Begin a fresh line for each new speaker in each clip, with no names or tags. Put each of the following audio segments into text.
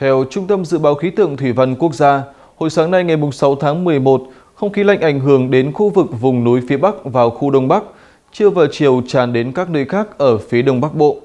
Theo Trung tâm Dự báo Khí tượng Thủy văn Quốc gia, hồi sáng nay ngày 6 tháng 11, không khí lạnh ảnh hưởng đến khu vực vùng núi phía Bắc và khu Đông Bắc, trưa và chiều tràn đến các nơi khác ở phía Đông Bắc Bộ.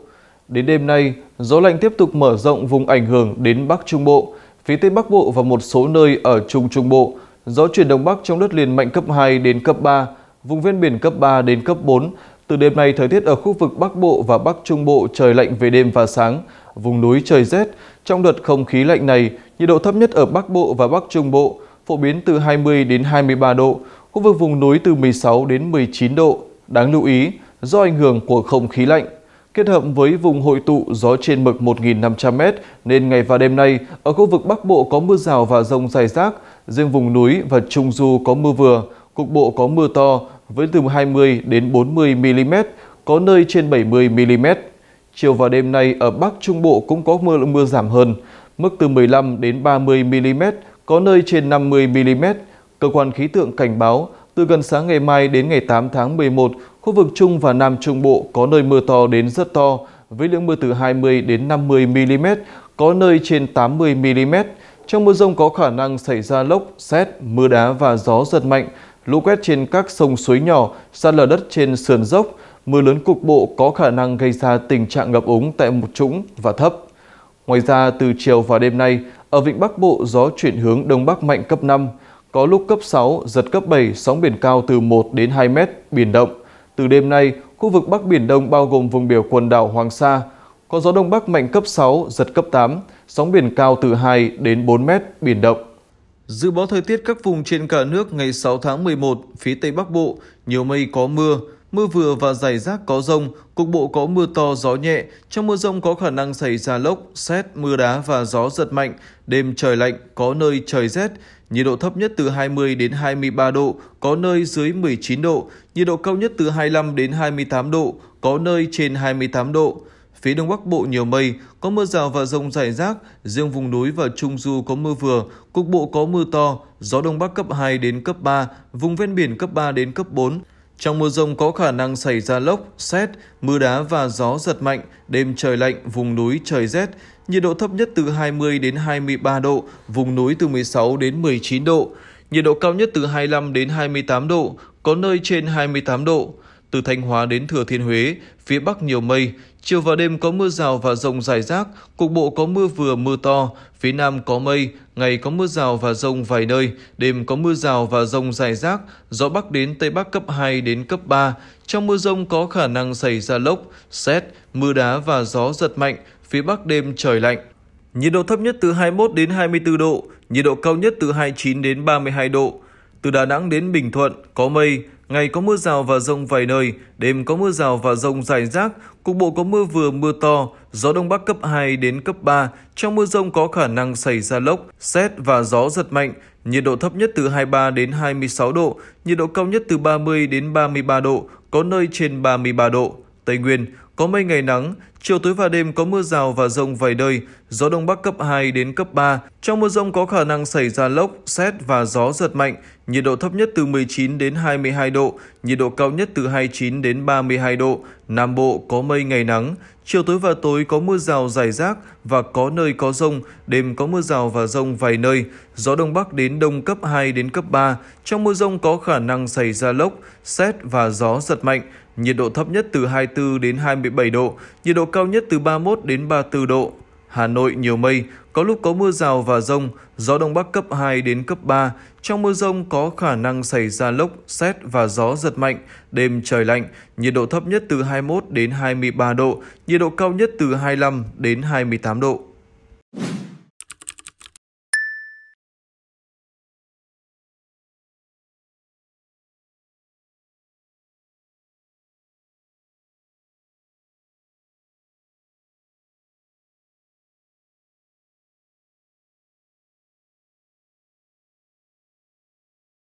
Đến đêm nay, gió lạnh tiếp tục mở rộng vùng ảnh hưởng đến Bắc Trung Bộ, phía Tây Bắc Bộ và một số nơi ở Trung Trung Bộ. Gió chuyển Đông Bắc trong đất liền mạnh cấp 2 đến cấp 3, vùng ven biển cấp 3 đến cấp 4 từ đêm nay, thời tiết ở khu vực Bắc Bộ và Bắc Trung Bộ trời lạnh về đêm và sáng, vùng núi trời rét. Trong đợt không khí lạnh này, nhiệt độ thấp nhất ở Bắc Bộ và Bắc Trung Bộ phổ biến từ 20 đến 23 độ, khu vực vùng núi từ 16 đến 19 độ. Đáng lưu ý, do ảnh hưởng của không khí lạnh, kết hợp với vùng hội tụ gió trên mực 1.500m nên ngày và đêm nay ở khu vực Bắc Bộ có mưa rào và rông rải rác, riêng vùng núi và Trung Du có mưa vừa, cục bộ có mưa to với từ 20 đến 40 mm, có nơi trên 70 mm. Chiều và đêm nay ở Bắc Trung Bộ cũng có mưa mưa giảm hơn, mức từ 15 đến 30 mm, có nơi trên 50 mm. Cơ quan khí tượng cảnh báo từ gần sáng ngày mai đến ngày 8 tháng 11, khu vực Trung và Nam Trung Bộ có nơi mưa to đến rất to, với lượng mưa từ 20 đến 50 mm, có nơi trên 80 mm. Trong mưa rông có khả năng xảy ra lốc, xét, mưa đá và gió giật mạnh lũ quét trên các sông suối nhỏ, sạt lở đất trên sườn dốc, mưa lớn cục bộ có khả năng gây ra tình trạng ngập úng tại một trũng và thấp. Ngoài ra, từ chiều và đêm nay, ở Vịnh Bắc Bộ gió chuyển hướng Đông Bắc mạnh cấp 5, có lúc cấp 6, giật cấp 7, sóng biển cao từ 1 đến 2 mét, biển động. Từ đêm nay, khu vực Bắc Biển Đông bao gồm vùng biểu quần đảo Hoàng Sa, có gió Đông Bắc mạnh cấp 6, giật cấp 8, sóng biển cao từ 2 đến 4 mét, biển động. Dự báo thời tiết các vùng trên cả nước ngày 6 tháng 11, phía Tây Bắc Bộ, nhiều mây có mưa, mưa vừa và rải rác có rông, cục bộ có mưa to, gió nhẹ. Trong mưa rông có khả năng xảy ra lốc, xét, mưa đá và gió giật mạnh. Đêm trời lạnh, có nơi trời rét. Nhiệt độ thấp nhất từ 20 đến 23 độ, có nơi dưới 19 độ. Nhiệt độ cao nhất từ 25 đến 28 độ, có nơi trên 28 độ. Phía Đông Bắc Bộ nhiều mây, có mưa rào và rông rải rác, riêng vùng núi và Trung Du có mưa vừa, cục bộ có mưa to, gió Đông Bắc cấp 2 đến cấp 3, vùng ven biển cấp 3 đến cấp 4. Trong mưa rông có khả năng xảy ra lốc, xét, mưa đá và gió giật mạnh, đêm trời lạnh, vùng núi trời rét, nhiệt độ thấp nhất từ 20 đến 23 độ, vùng núi từ 16 đến 19 độ, nhiệt độ cao nhất từ 25 đến 28 độ, có nơi trên 28 độ. Từ Thanh Hóa đến Thừa Thiên Huế, phía Bắc nhiều mây, chiều và đêm có mưa rào và rông rải rác, cục bộ có mưa vừa mưa to, phía Nam có mây, ngày có mưa rào và rông vài nơi, đêm có mưa rào và rông rải rác, gió Bắc đến Tây Bắc cấp 2 đến cấp 3. Trong mưa rông có khả năng xảy ra lốc, xét, mưa đá và gió giật mạnh, phía Bắc đêm trời lạnh. Nhiệt độ thấp nhất từ 21 đến 24 độ, nhiệt độ cao nhất từ 29 đến 32 độ. Từ Đà Nẵng đến Bình Thuận có mây, Ngày có mưa rào và rông vài nơi, đêm có mưa rào và rông rải rác, cục bộ có mưa vừa mưa to, gió đông bắc cấp 2 đến cấp 3. Trong mưa rông có khả năng xảy ra lốc, xét và gió giật mạnh, nhiệt độ thấp nhất từ 23 đến 26 độ, nhiệt độ cao nhất từ 30 đến 33 độ, có nơi trên 33 độ. Tây Nguyên, có mây ngày nắng, Chiều tối và đêm có mưa rào và rông vài nơi, gió đông bắc cấp 2 đến cấp 3. Trong mưa rông có khả năng xảy ra lốc, xét và gió giật mạnh, nhiệt độ thấp nhất từ 19 đến 22 độ, nhiệt độ cao nhất từ 29 đến 32 độ. Nam Bộ có mây ngày nắng, chiều tối và tối có mưa rào rải rác và có nơi có rông, đêm có mưa rào và rông vài nơi, gió đông bắc đến đông cấp 2 đến cấp 3. Trong mưa rông có khả năng xảy ra lốc, xét và gió giật mạnh, nhiệt độ thấp nhất từ 24 đến 27 độ, nhiệt độ cao nhất từ 31 đến 34 độ. Hà Nội nhiều mây, có lúc có mưa rào và rông, gió Đông Bắc cấp 2 đến cấp 3. Trong mưa rông có khả năng xảy ra lốc, xét và gió giật mạnh, đêm trời lạnh, nhiệt độ thấp nhất từ 21 đến 23 độ, nhiệt độ cao nhất từ 25 đến 28 độ.